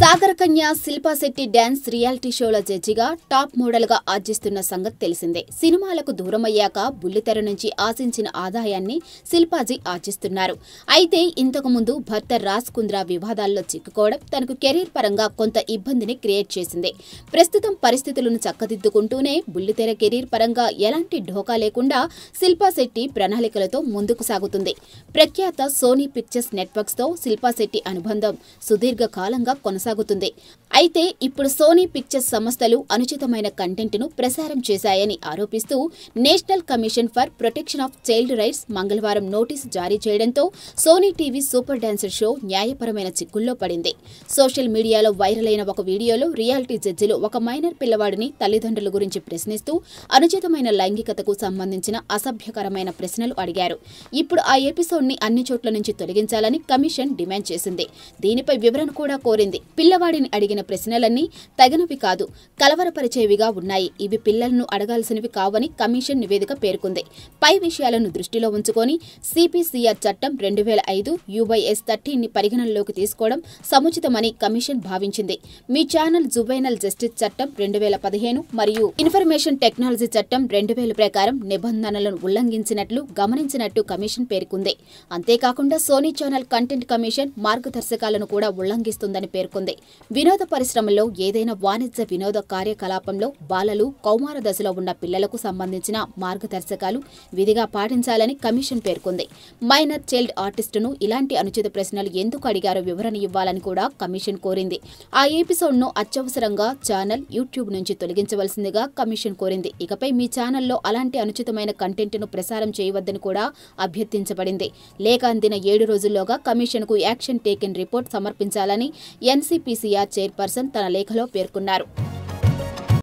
సాగర్ కన్య Shilpa Shetty dance reality షోల జడ్జిగా top మోడల్గా ఆర్జిస్తున్న సంగతి తెలిసిందే సినిమాలకు దూరమయ్యాక బుల్లితెర నుంచి ఆశించిన ఆదాయాన్ని శిల్పాజీ ఆర్జిస్తున్నారు అయితే ఇంతకుముందు భర్త రాజ్ కుంద్రా వివాదాల్లో చిక్కుకోవడం తనకు కెరీర్ పరంగా కొంత ఇబ్బందిని క్రియేట్ చేసింది ప్రస్తుతం పరిస్థితులను చక్కదిద్దుకుంటూనే బుల్లితెర కెరీర్ పరంగా ఎలాంటి ఢోకా లేకుండా శిల్పాశెట్టి ప్రణాళికలతో ముందుకు సాగుతుంది ప్రఖ్యాత సోనీ పిక్చర్స్ నెట్వర్క్స్తో శిల్పాశెట్టి అనుబంధం సుదీర్ఘ కాలంగా కొనసాగుతుంది కొనసాగుతుంది అయితే ఇప్పుడు సోనీ పిక్చర్స్ సంస్థలు అనుచితమైన కంటెంట్ను ప్రసారం చేశాయని ఆరోపిస్తూ national commission for protection of child rights మంగళవారం నోటీసు జారీ చేయడంతో Sony TV super dancer show న్యాయపరమైన చిక్కుల్లో పడింది సోషల్ మీడియాలో వైరల్ అయిన ఒక వీడియోలో రియాలిటీ జడ్జిలు ఒక మైనర్ పిల్లవాడిని తల్లిదండ్రుల గురించి ప్రశ్నిస్తూ అనుచితమైన లైంగికతకు సంబంధించిన అసభ్యకరమైన ప్రశ్నలు అడిగారు ఇప్పుడు ఆ ఎపిసోడ్ని అన్ని చోట్ల నుంచి తొలగించాలని కమిషన్ డిమాండ్ చేసింది దీనిపై వివరణ కూడా కోరింది పిల్లవాడిని అడిగిన ప్రశ్నలన్నీ తగినవి కాదు కలవరపరిచేవిగా ఉన్నాయి ఇవి పిల్లలను అడగాల్సినవి కావని కమిషన్ నివేదిక పేర్కొంది పై విషయాలను దృష్టిలో ఉంచుకొని సిపిసిఆర్ చట్టం రెండు వేల ఐదు యూవైఎస్ థర్టీని పరిగణనలోకి తీసుకోవడం సముచితమని కమిషన్ భావించింది మీ ఛానల్ జువైనల్ జస్టిస్ చట్టం రెండు వేల పదిహేను మరియు ఇన్ఫర్మేషన్ టెక్నాలజీ చట్టం రెండు వేల ప్రకారం నిబంధనలను ఉల్లంఘించినట్లు గమనించినట్టు కమిషన్ పేర్కొంది అంతేకాకుండా సోనీ ఛానల్ కంటెంట్ కమిషన్ మార్గదర్శకాలను కూడా ఉల్లంఘిస్తుందని పేర్కొంది తీసుకుంది వినోద పరిశ్రమలో ఏదైనా వాణిజ్య వినోద కార్యకలాపంలో బాలలు కౌమార దశలో ఉన్న పిల్లలకు సంబంధించిన మార్గదర్శకాలు విధిగా పాటించాలని కమిషన్ పేర్కొంది మైనర్ చైల్డ్ ఆర్టిస్టును ఇలాంటి అనుచిత ప్రశ్నలు ఎందుకు అడిగారో వివరణ ఇవ్వాలని కూడా కమిషన్ కోరింది ఆ ఎపిసోడ్ను అత్యవసరంగా ఛానల్ యూట్యూబ్ నుంచి తొలగించవలసిందిగా కమిషన్ కోరింది ఇకపై మీ ఛానల్లో అలాంటి అనుచితమైన కంటెంట్ను ప్రసారం చేయవద్దని కూడా అభ్యర్థించబడింది లేఖ అందిన ఏడు రోజుల్లోగా కమిషన్కు యాక్షన్ టేకెన్ రిపోర్ట్ సమర్పించాలని ఎన్సీ టీసీపీసీఆర్ చైర్పర్సన్ తన లేఖలో పేర్కొన్నారు